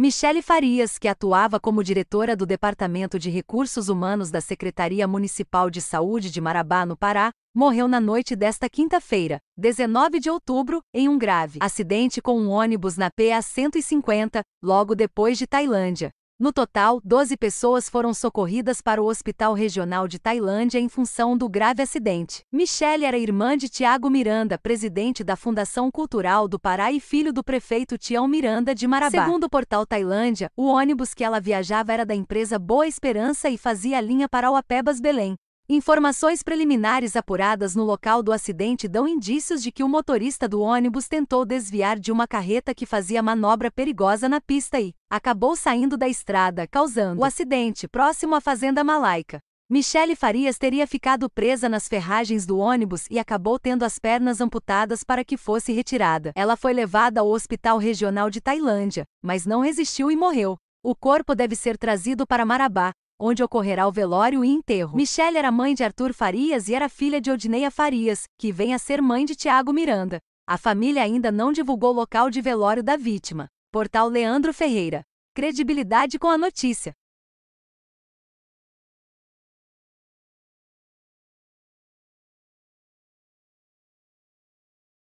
Michele Farias, que atuava como diretora do Departamento de Recursos Humanos da Secretaria Municipal de Saúde de Marabá, no Pará, morreu na noite desta quinta-feira, 19 de outubro, em um grave acidente com um ônibus na PA 150, logo depois de Tailândia. No total, 12 pessoas foram socorridas para o Hospital Regional de Tailândia em função do grave acidente. Michelle era irmã de Tiago Miranda, presidente da Fundação Cultural do Pará e filho do prefeito Tião Miranda de Marabá. Segundo o portal Tailândia, o ônibus que ela viajava era da empresa Boa Esperança e fazia a linha para Oapebas Belém. Informações preliminares apuradas no local do acidente dão indícios de que o motorista do ônibus tentou desviar de uma carreta que fazia manobra perigosa na pista e acabou saindo da estrada, causando o acidente próximo à Fazenda Malaica. Michele Farias teria ficado presa nas ferragens do ônibus e acabou tendo as pernas amputadas para que fosse retirada. Ela foi levada ao Hospital Regional de Tailândia, mas não resistiu e morreu. O corpo deve ser trazido para Marabá, onde ocorrerá o velório e enterro. Michelle era mãe de Arthur Farias e era filha de Odineia Farias, que vem a ser mãe de Tiago Miranda. A família ainda não divulgou o local de velório da vítima. Portal Leandro Ferreira. Credibilidade com a notícia.